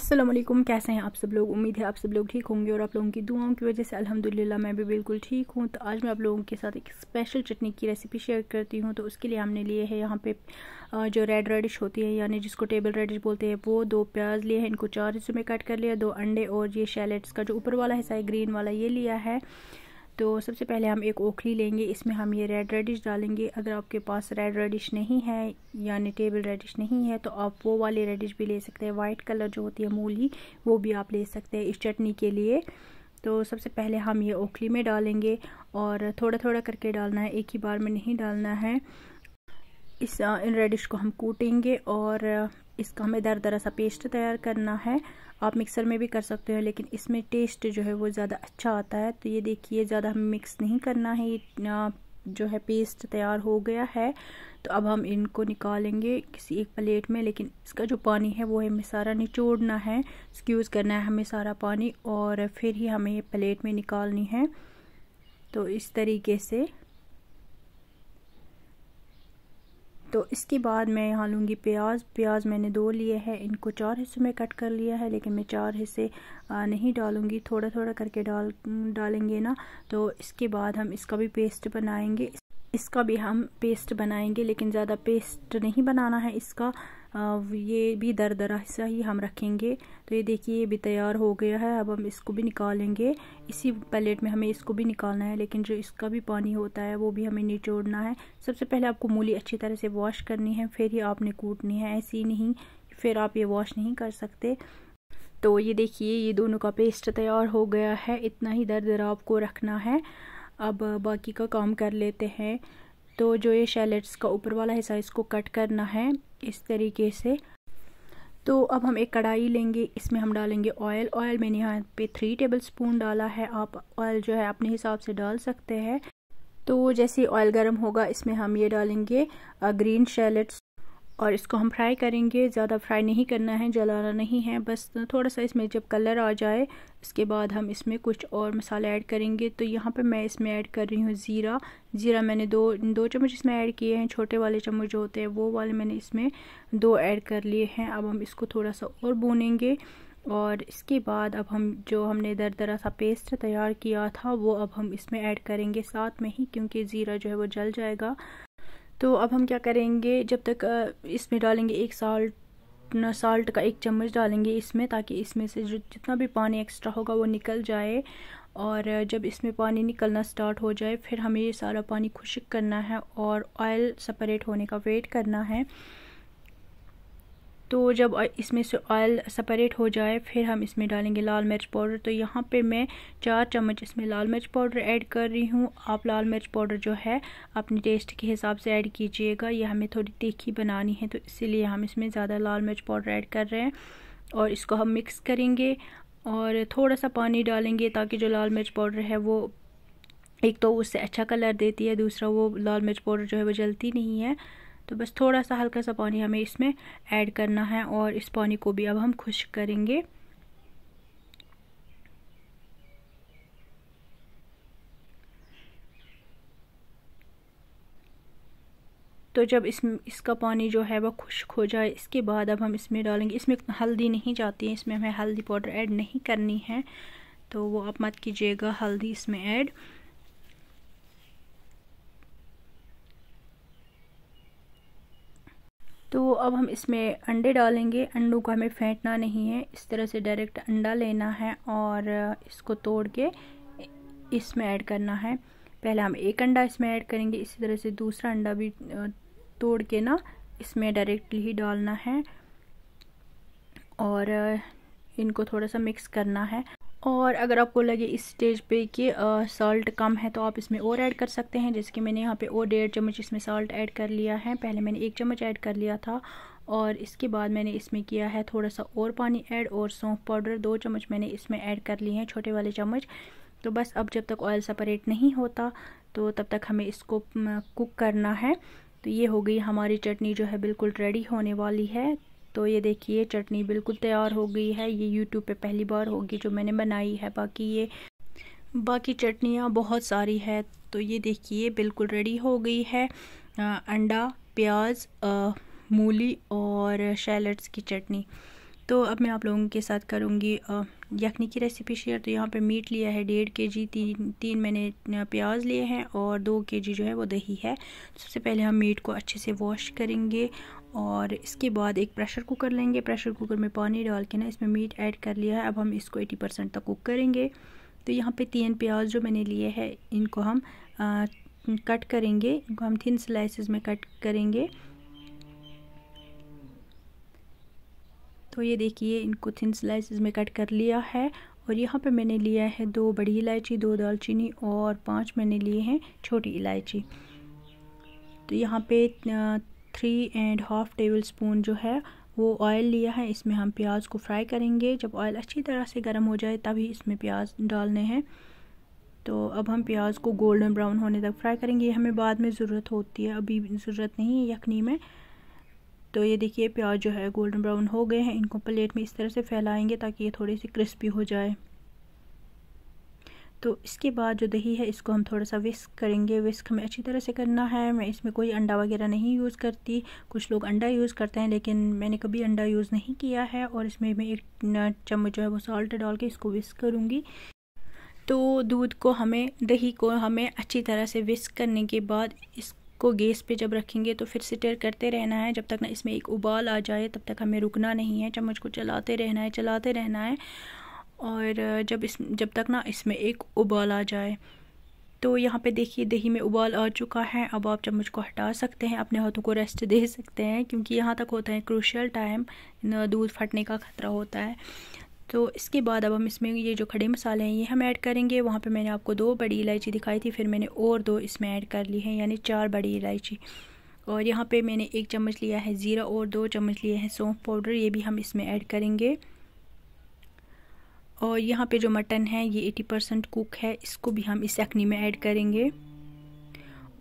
असलम कैसे हैं आप सब लोग उम्मीद है आप सब लोग ठीक होंगे और आप लोगों की दुआओं की वजह से अल्हम्दुलिल्लाह मैं भी बिल्कुल ठीक हूँ तो आज मैं आप लोगों के साथ एक स्पेशल चटनी की रेसिपी शेयर करती हूँ तो उसके लिए हमने लिए है यहाँ पे जो रेड रेडिश होती है यानी जिसको टेबल रेडिश बोलते हैं वो दो प्याज लिए हैं इनको चार हिस्सों में कट कर लिया दो अंडे और ये शैलेट्स का जो ऊपर वाला हिस्सा है ग्रीन वाला ये लिया है तो सबसे पहले हम एक ओखली लेंगे इसमें हम ये रेड रेडिश डालेंगे अगर आपके पास रेड रेडिश नहीं है यानी टेबल रेडिश नहीं है तो आप वो वाली रेडिश भी ले सकते हैं वाइट कलर जो होती है मूली वो भी आप ले सकते हैं इस चटनी के लिए तो सबसे पहले हम ये ओखली में डालेंगे और थोड़ा थोड़ा करके डालना है एक ही बार में नहीं डालना है इस इन रेडिश को हम कूटेंगे और इसका हमें दर दरा सा पेस्ट तैयार करना है आप मिक्सर में भी कर सकते हो लेकिन इसमें टेस्ट जो है वो ज़्यादा अच्छा आता है तो ये देखिए ज़्यादा हमें मिक्स नहीं करना है ये जो है पेस्ट तैयार हो गया है तो अब हम इनको निकालेंगे किसी एक प्लेट में लेकिन इसका जो पानी है वो हमें सारा निचोड़ना है इसकी यूज़ करना है हमें सारा पानी और फिर ही हमें ये प्लेट में निकालनी है तो इस तरीके से तो इसके बाद मैं यहाँ लूँगी प्याज प्याज मैंने दो लिए हैं इनको चार हिस्सों में कट कर लिया है लेकिन मैं चार हिस्से नहीं डालूँगी थोड़ा थोड़ा करके डाल डालेंगे ना तो इसके बाद हम इसका भी पेस्ट बनाएंगे इसका भी हम पेस्ट बनाएंगे लेकिन ज़्यादा पेस्ट नहीं बनाना है इसका ये भी दर दरा सा ही हम रखेंगे तो ये देखिए ये भी तैयार हो गया है अब हम इसको भी निकालेंगे इसी प्लेट में हमें इसको भी निकालना है लेकिन जो इसका भी पानी होता है वो भी हमें निचोड़ना है सबसे पहले आपको मूली अच्छी तरह से वॉश करनी है फिर ही आपने कूटनी है ऐसी नहीं फिर आप ये वॉश नहीं कर सकते तो ये देखिए ये दोनों का पेस्ट तैयार हो गया है इतना ही दर दरा आपको रखना है अब बाकी का काम कर लेते हैं तो जो ये शैलेट्स का ऊपर वाला हिस्सा इसको कट करना है इस तरीके से तो अब हम एक कढ़ाई लेंगे इसमें हम डालेंगे ऑयल ऑयल मैंने यहाँ पे थ्री टेबल स्पून डाला है आप ऑयल जो है अपने हिसाब से डाल सकते हैं तो जैसे ऑयल गर्म होगा इसमें हम ये डालेंगे ग्रीन शैलेट्स और इसको हम फ्राई करेंगे ज़्यादा फ्राई नहीं करना है जलाना नहीं है बस थोड़ा सा इसमें जब कलर आ जाए इसके बाद हम इसमें कुछ और मसाले ऐड करेंगे तो यहाँ पे मैं इसमें ऐड कर रही हूँ ज़ीरा ज़ीरा मैंने दो दो चम्मच इसमें ऐड किए हैं छोटे वाले चम्मच जो होते हैं वो वाले मैंने इसमें दो ऐड कर लिए हैं अब हम इसको थोड़ा सा और बुनेंगे और इसके बाद अब हम जो हमने दर दरा सा पेस्ट तैयार किया था वो अब हम इसमें ऐड करेंगे साथ में ही क्योंकि ज़ीरा जो है वो जल जाएगा तो अब हम क्या करेंगे जब तक इसमें डालेंगे एक साल्ट साल्ट का एक चम्मच डालेंगे इसमें ताकि इसमें से जो जितना भी पानी एक्स्ट्रा होगा वो निकल जाए और जब इसमें पानी निकलना स्टार्ट हो जाए फिर हमें ये सारा पानी खुशक करना है और ऑयल सेपरेट होने का वेट करना है तो जब इसमें से ऑयल सेपरेट हो जाए फिर हम इसमें डालेंगे लाल मिर्च पाउडर तो यहाँ पे मैं चार चम्मच इसमें लाल मिर्च पाउडर ऐड कर रही हूँ आप लाल मिर्च पाउडर जो है अपने टेस्ट के हिसाब से ऐड कीजिएगा यह हमें थोड़ी तीखी बनानी है तो इसीलिए हम इसमें ज़्यादा लाल मिर्च पाउडर ऐड कर रहे हैं और इसको हम मिक्स करेंगे और थोड़ा सा पानी डालेंगे ताकि जो लाल मिर्च पाउडर है वो एक तो उससे अच्छा कलर देती है दूसरा वो लाल मिर्च पाउडर जो है वो जलती नहीं है तो बस थोड़ा सा हल्का सा पानी हमें इसमें ऐड करना है और इस पानी को भी अब हम खुश करेंगे तो जब इस इसका पानी जो है वह खुश्क हो जाए इसके बाद अब हम इसमें डालेंगे इसमें हल्दी नहीं जाती है इसमें हमें हल्दी पाउडर ऐड नहीं करनी है तो वो आप मत कीजिएगा हल्दी इसमें ऐड तो अब हम इसमें अंडे डालेंगे अंडों को हमें फेंटना नहीं है इस तरह से डायरेक्ट अंडा लेना है और इसको तोड़ के इसमें ऐड करना है पहले हम एक अंडा इसमें ऐड करेंगे इसी तरह से दूसरा अंडा भी तोड़ के ना इसमें डायरेक्टली ही डालना है और इनको थोड़ा सा मिक्स करना है और अगर आपको लगे इस स्टेज पे कि सॉल्ट कम है तो आप इसमें और ऐड कर सकते हैं जैसे कि मैंने यहाँ पे और डेढ़ चम्मच इसमें सॉल्ट ऐड कर लिया है पहले मैंने एक चम्मच ऐड कर लिया था और इसके बाद मैंने इसमें किया है थोड़ा सा और पानी ऐड और सौंफ पाउडर दो चम्मच मैंने इसमें ऐड कर लिए हैं छोटे वाले चम्मच तो बस अब जब तक ऑयल सेपरेट नहीं होता तो तब तक हमें इसको कुक करना है तो ये हो गई हमारी चटनी जो है बिल्कुल रेडी होने वाली है तो ये देखिए चटनी बिल्कुल तैयार हो गई है ये यूट्यूब पे पहली बार होगी जो मैंने बनाई है बाकी ये बाकी चटनियाँ बहुत सारी है तो ये देखिए बिल्कुल रेडी हो गई है आ, अंडा प्याज आ, मूली और शैलट्स की चटनी तो अब मैं आप लोगों के साथ करूँगी यखनी की रेसिपी शेयर तो यहाँ पे मीट लिया है डेढ़ के जी तीन तीन मैंने प्याज लिए हैं और दो के जी जो है वो दही है सबसे पहले हम मीट को अच्छे से वॉश करेंगे और इसके बाद एक प्रेशर कुकर लेंगे प्रेशर कुकर में पानी डाल के ना इसमें मीट ऐड कर लिया है अब हम इसको 80 परसेंट तक कुक करेंगे तो यहाँ पे तीन प्याज जो मैंने लिए हैं इनको हम आ, कट करेंगे इनको हम थिन स्लाइसेस में कट करेंगे तो ये देखिए इनको थिन स्लाइसेस में कट कर लिया है और यहाँ पे मैंने लिया है दो बड़ी इलायची दो दालचीनी और पाँच मैंने लिए हैं छोटी इलायची तो यहाँ पे three and half tablespoon जो है वो ऑयल लिया है इसमें हम प्याज को फ्राई करेंगे जब ऑयल अच्छी तरह से गर्म हो जाए तभी इसमें प्याज डालने हैं तो अब हम प्याज को गोल्डन ब्राउन होने तक फ्राई करेंगे ये हमें बाद में ज़रूरत होती है अभी ज़रूरत नहीं है यखनी में तो ये देखिए प्याज जो है गोल्डन ब्राउन हो गए हैं इनको प्लेट में इस तरह से फैलाएंगे ताकि ये थोड़े से क्रिस्पी हो जाए तो इसके बाद जो दही है इसको हम थोड़ा सा विस्क करेंगे विस्क हमें अच्छी तरह से करना है मैं इसमें कोई अंडा वगैरह नहीं यूज़ करती कुछ लोग अंडा यूज़ करते हैं लेकिन मैंने कभी अंडा यूज़ नहीं किया है और इसमें मैं एक चम्मच जो है वो सॉल्ट डाल के इसको विस्क करूँगी तो दूध को हमें दही को हमें अच्छी तरह से विस्क करने के बाद इस को गैस पे जब रखेंगे तो फिर स्टिर करते रहना है जब तक ना इसमें एक उबाल आ जाए तब तक हमें रुकना नहीं है चम्मच को चलाते रहना है चलाते रहना है और जब इस जब तक ना इसमें एक उबाल आ जाए तो यहाँ पे देखिए दही में उबाल आ चुका है अब आप चम्मच को हटा सकते हैं अपने हाथों को रेस्ट दे सकते हैं क्योंकि यहाँ तक होता है क्रूशल टाइम दूध फटने का ख़तरा होता है तो इसके बाद अब हम इसमें ये जो खड़े मसाले हैं ये हम ऐड करेंगे वहाँ पे मैंने आपको दो बड़ी इलायची दिखाई थी फिर मैंने और दो इसमें ऐड कर ली है यानी चार बड़ी इलायची और यहाँ पे मैंने एक चम्मच लिया है ज़ीरा और दो चम्मच लिए हैं सौंफ पाउडर ये भी हम इसमें ऐड करेंगे और यहाँ पे जो मटन है ये एटी परसेंट कुक है इसको भी हम इस यखनी में ऐड करेंगे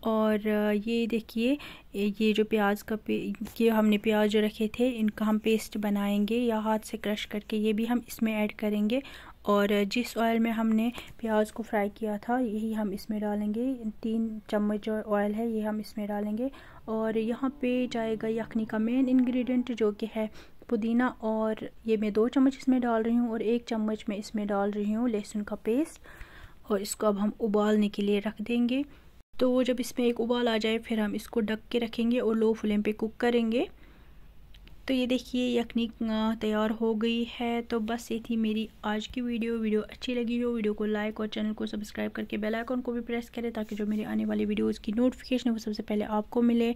और ये देखिए ये जो प्याज का पे ये हमने प्याज जो रखे थे इनका हम पेस्ट बनाएंगे या हाथ से क्रश करके ये भी हम इसमें ऐड करेंगे और जिस ऑयल में हमने प्याज को फ्राई किया था यही हम इसमें डालेंगे तीन चम्मच जो ऑयल है ये हम इसमें डालेंगे और यहाँ पे जाएगा यखनी का मेन इंग्रेडिएंट जो कि है पुदीना और ये मैं दो चम्मच इसमें डाल रही हूँ और एक चम्मच मैं इसमें डाल रही हूँ लहसुन का पेस्ट और इसको अब हम उबालने के लिए रख देंगे तो जब इसमें एक उबाल आ जाए फिर हम इसको ढक के रखेंगे और लो फ्लेम पे कुक करेंगे तो ये देखिए यखनी तैयार हो गई है तो बस ये थी मेरी आज की वीडियो वीडियो अच्छी लगी हो वीडियो को लाइक और चैनल को सब्सक्राइब करके बेल आइकन को भी प्रेस करें ताकि जो मेरे आने वाली वीडियोस की नोटिफिकेशन है वो सबसे पहले आपको मिले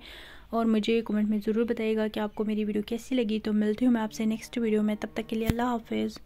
और मुझे कमेंट में ज़रूर बताइएगा कि आपको मेरी वीडियो कैसी लगी तो मिलती हूँ मैं आपसे नेक्स्ट वीडियो में तब तक के लिए अल्लाह हाफिज़